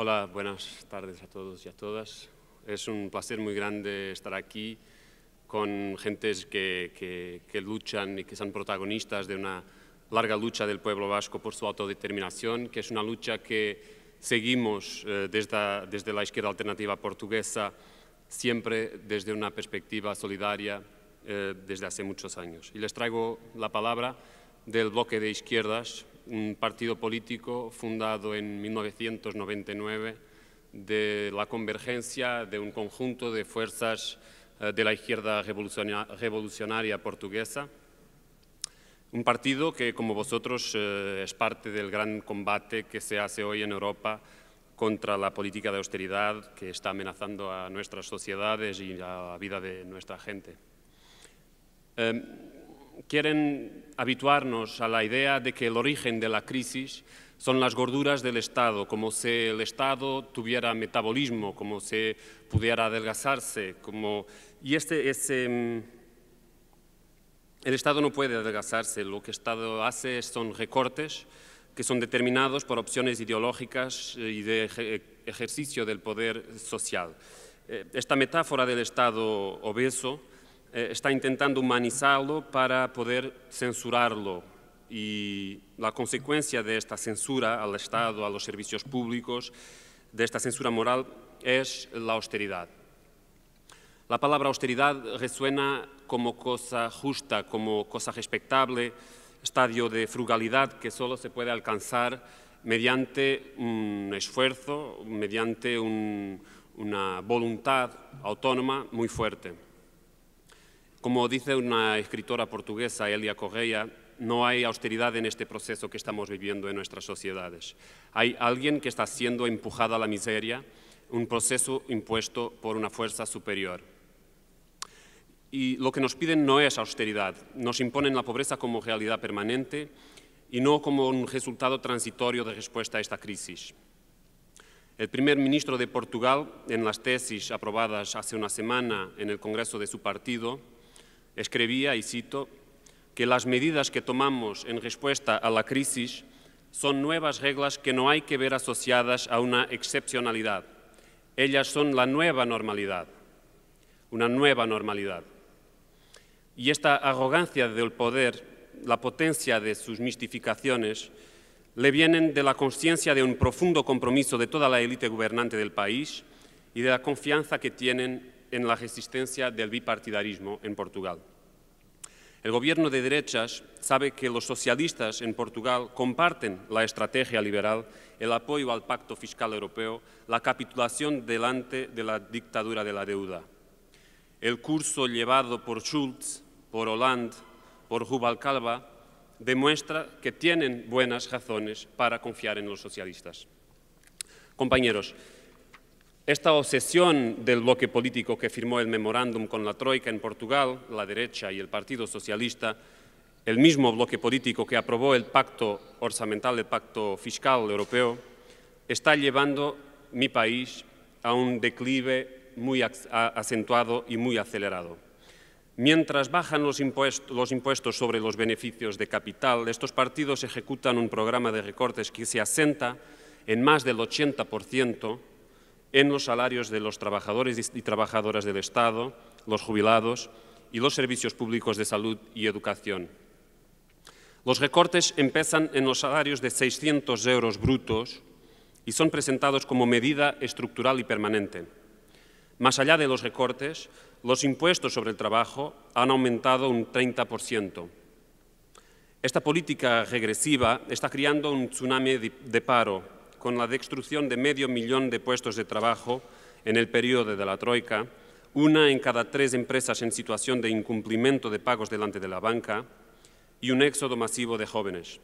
Hola, buenas tardes a todos y a todas. Es un placer muy grande estar aquí con gentes que, que, luchan y que son protagonistas de una larga lucha del pueblo vasco por su autodeterminación, que es una lucha que seguimos eh, desde, la izquierda alternativa portuguesa siempre desde una perspectiva solidaria eh, desde hace muchos años. Y les traigo la palabra del bloque de izquierdas un partido político fundado en 1999 de la convergencia de un conjunto de fuerzas eh, de la izquierda revolucionaria portuguesa. Un partido que, como vosotros, eh, es parte del gran combate que se hace hoy en Europa contra la política de austeridad que está amenazando a nuestras sociedades y a la vida de nuestra gente. Em, quieren habituarnos a la idea de que el origen de la crisis son las gorduras del Estado, como si el Estado tuviera metabolismo, como si pudiera adelgazarse, y este, es em, el Estado no puede adelgazarse, lo que el Estado hace son recortes que son determinados por opciones ideológicas y de ejercicio del poder social. Eh, esta metáfora del Estado obeso eh, está intentando humanizarlo para poder censurarlo. Y la consecuencia de esta censura al Estado, a los servicios públicos, de esta censura moral, es la austeridad. La palabra austeridad resuena como cosa justa, como cosa respectable, estadio de frugalidad que solo se puede alcanzar mediante un esfuerzo, mediante una voluntad autónoma muy fuerte. Como dice una escritora portuguesa, Elia Correia, no hay austeridad en este proceso que estamos viviendo en nuestras sociedades. Hay alguien que está siendo empujada a la miseria, un proceso impuesto por una fuerza superior. Y lo que nos piden no es austeridad, nos imponen la pobreza como realidad permanente y no como un resultado transitorio de respuesta a esta crisis. El primer ministro de Portugal, en las tesis aprobadas hace una semana en el Congreso de su partido, escribía, y cito, que las medidas que tomamos en respuesta a la crisis son nuevas reglas que no hay que ver asociadas a una excepcionalidad. Ellas son la nueva normalidad, una nueva normalidad. Y esta arrogancia del poder, la potencia de sus mistificaciones, le vienen de la conciencia de un profundo compromiso de toda la élite gobernante del país y de la confianza que tienen en la resistencia del bipartidarismo en Portugal. El gobierno de derechas sabe que los socialistas en Portugal comparten la estrategia liberal, el apoyo al pacto fiscal europeo, la capitulación delante de la dictadura de la deuda. El curso llevado por Schulz, por Hollande, por Calva, demuestra que tienen buenas razones para confiar en los socialistas. Compañeros, esta obsesión del bloque político que firmó el memorándum con la Troika en Portugal, la derecha y el Partido Socialista, el mismo bloque político que aprobó el pacto orçamental, el pacto fiscal europeo, está llevando mi país a un declive muy acentuado y muy acelerado. Mientras bajan los impuestos, los impuestos sobre los beneficios de capital, estos partidos ejecutan un programa de recortes que se asenta en más del 80% en los salarios de los trabajadores y trabajadoras del Estado, los jubilados y los servicios públicos de salud y educación. Los recortes empiezan en los salarios de 600 euros brutos y son presentados como medida estructural y permanente. Más allá de los recortes, los impuestos sobre el trabajo han aumentado un 30%. Esta política regresiva está creando un tsunami de paro con la destrucción de medio millón de puestos de trabajo en el periodo de la Troika, una en cada tres empresas en situación de incumplimiento de pagos delante de la banca y un éxodo masivo de jóvenes.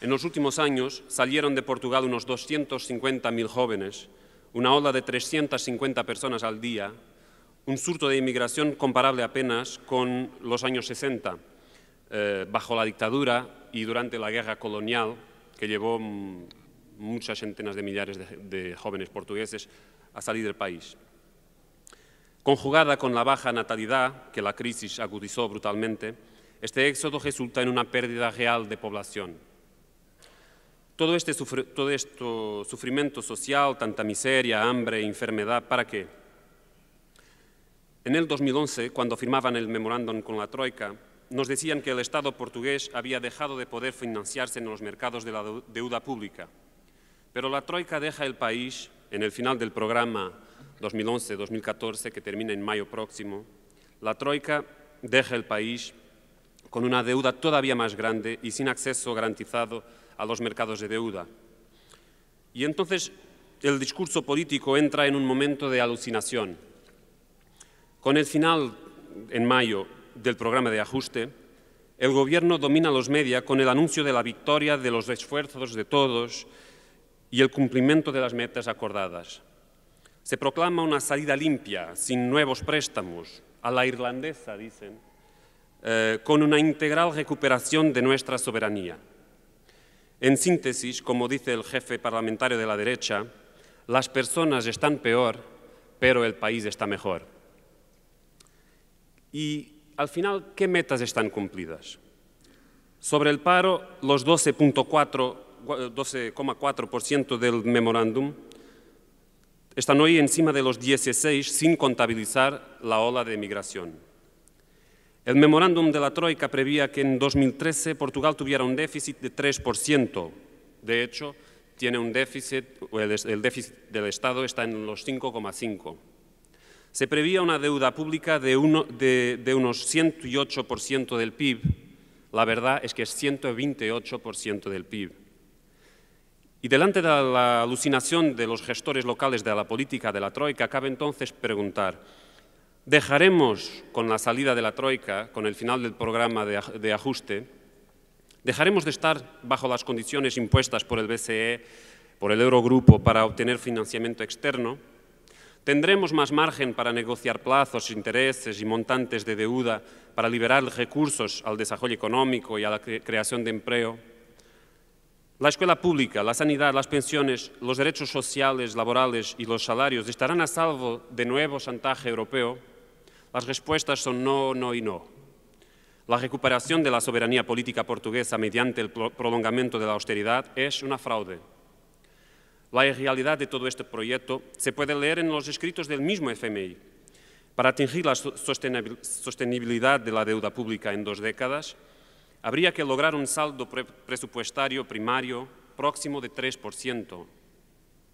En los últimos años salieron de Portugal unos 250.000 jóvenes, una ola de 350 personas al día, un surto de inmigración comparable apenas con los años 60, eh, bajo la dictadura y durante la guerra colonial que llevó mm, muchas centenas de millares de, jóvenes portugueses a salir del país. Conjugada con la baja natalidad que la crisis agudizó brutalmente, este éxodo resulta en una pérdida real de población. Todo este, sufrimiento social, tanta miseria, hambre, e enfermedad, ¿para qué? En el 2011, cuando firmaban el memorándum con la Troika, nos decían que el Estado portugués había dejado de poder financiarse en los mercados de la deuda pública, pero la Troika deja el país en el final del programa 2011-2014, que termina en mayo próximo. La Troika deja el país con una deuda todavía más grande y sin acceso garantizado a los mercados de deuda. Y entonces el discurso político entra en un momento de alucinación. Con el final, en mayo, del programa de ajuste, el Gobierno domina los medios con el anuncio de la victoria de los esfuerzos de todos y el cumplimiento de las metas acordadas. Se proclama una salida limpia, sin nuevos préstamos, a la irlandesa, dicen, eh, con una integral recuperación de nuestra soberanía. En síntesis, como dice el jefe parlamentario de la derecha, las personas están peor, pero el país está mejor. Y al final, ¿qué metas están cumplidas? Sobre el paro, los 12.4 12,4% del memorándum están hoy encima de los 16 sin contabilizar la ola de migración. El memorándum de la Troika prevía que en 2013 Portugal tuviera un déficit de 3%. De hecho, tiene un déficit, el déficit del Estado está en los 5,5%. Se prevía una deuda pública de, de unos 108% del PIB. La verdad es que es 128% del PIB. Y delante de la alucinación de los gestores locales de la política de la Troika, cabe entonces preguntar, ¿dejaremos con la salida de la Troika, con el final del programa de ajuste, dejaremos de estar bajo las condiciones impuestas por el BCE, por el Eurogrupo, para obtener financiamiento externo? ¿Tendremos más margen para negociar plazos, intereses y montantes de deuda para liberar recursos al desarrollo económico y a la creación de empleo? La escuela pública, la sanidad, las pensiones, los derechos sociales, laborales y los salarios estarán a salvo de nuevo chantaje europeo, las respuestas son no, no y no. La recuperación de la soberanía política portuguesa mediante el prolongamiento de la austeridad es una fraude. La irrealidad de todo este proyecto se puede leer en los escritos del mismo FMI. Para atingir la sostenibilidad de la deuda pública en dos décadas, habría que lograr un saldo presupuestario primario próximo de 3%.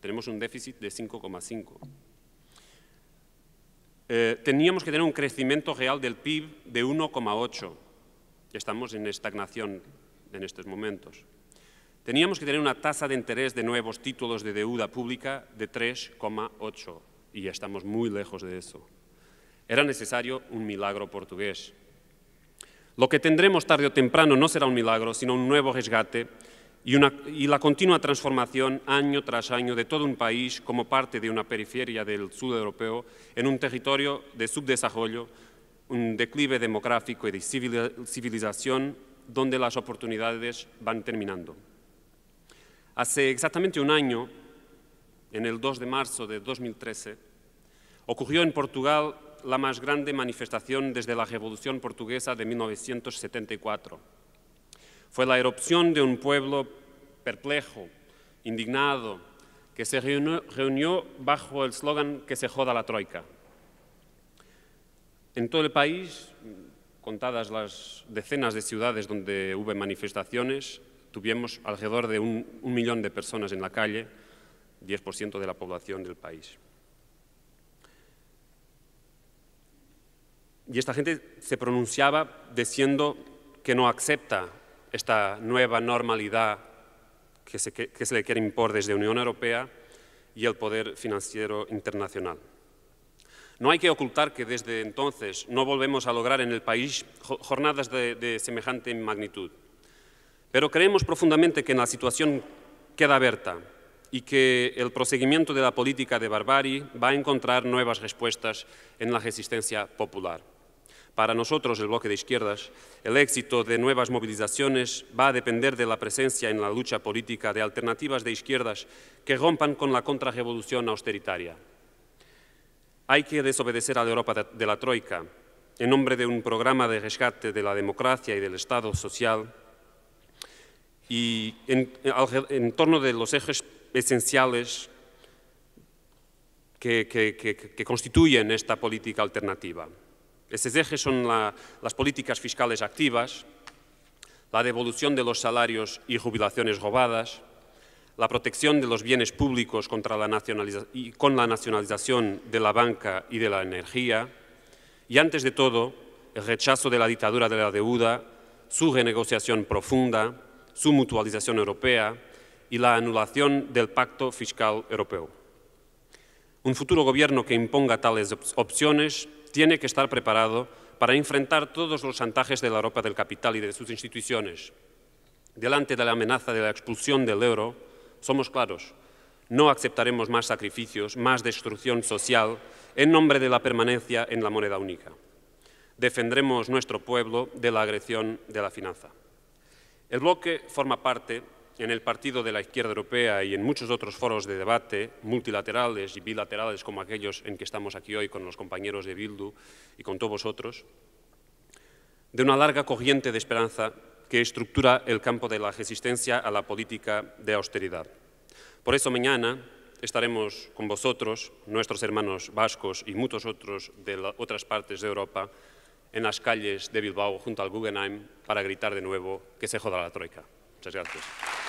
Tenemos un déficit de 5,5%. Eh, teníamos que tener un crecimiento real del PIB de 1,8%. Estamos en estagnación en estos momentos. Teníamos que tener una tasa de interés de nuevos títulos de deuda pública de 3,8% y ya estamos muy lejos de eso. Era necesario un milagro portugués lo que tendremos tarde o temprano no será un milagro, sino un nuevo resgate y, la continua transformación año tras año de todo un país como parte de una periferia del sur europeo en un territorio de subdesarrollo, un declive demográfico y de civilización donde las oportunidades van terminando. Hace exactamente un año, en el 2 de marzo de 2013, ocurrió en Portugal la más grande manifestación desde la Revolución Portuguesa de 1974. Fue la erupción de un pueblo perplejo, indignado, que se reunió, bajo el slogan que se joda la troika. En todo el país, contadas las decenas de ciudades donde hubo manifestaciones, tuvimos alrededor de un millón de personas en la calle, 10% de la población del país. Y esta gente se pronunciaba diciendo que no acepta esta nueva normalidad que se, le quiere impor desde la Unión Europea y el poder financiero internacional. No hay que ocultar que desde entonces no volvemos a lograr en el país jornadas de, de, semejante magnitud. Pero creemos profundamente que la situación queda abierta y que el proseguimiento de la política de barbarie va a encontrar nuevas respuestas en la resistencia popular. Para nosotros, el bloque de izquierdas, el éxito de nuevas movilizaciones va a depender de la presencia en la lucha política de alternativas de izquierdas que rompan con la contrarrevolución austeritaria. Hay que desobedecer a la Europa de la Troika en nombre de un programa de rescate de la democracia y del Estado social y en, torno de los ejes esenciales que constituyen esta política alternativa. Estos ejes son las políticas fiscales activas, la devolución de los salarios y jubilaciones robadas, la protección de los bienes públicos contra con la nacionalización de la banca y de la energía, y antes de todo, el rechazo de la dictadura de la deuda, su renegociación profunda, su mutualización europea y la anulación del Pacto Fiscal Europeo. Un futuro gobierno que imponga tales opciones tiene que estar preparado para enfrentar todos los chantajes de la Europa del capital y de sus instituciones. Delante de la amenaza de la expulsión del euro, somos claros, no aceptaremos más sacrificios, más destrucción social en nombre de la permanencia en la moneda única. Defendremos nuestro pueblo de la agresión de la finanza. El bloque forma parte en el Partido de la Izquierda Europea y en muchos otros foros de debate multilaterales y bilaterales como aquellos en que estamos aquí hoy con los compañeros de Bildu y con todos vosotros, de una larga corriente de esperanza que estructura el campo de la resistencia a la política de austeridad. Por eso mañana estaremos con vosotros, nuestros hermanos vascos y muchos otros de otras partes de Europa, en las calles de Bilbao junto al Guggenheim para gritar de nuevo que se joda la troika. Muchas gracias.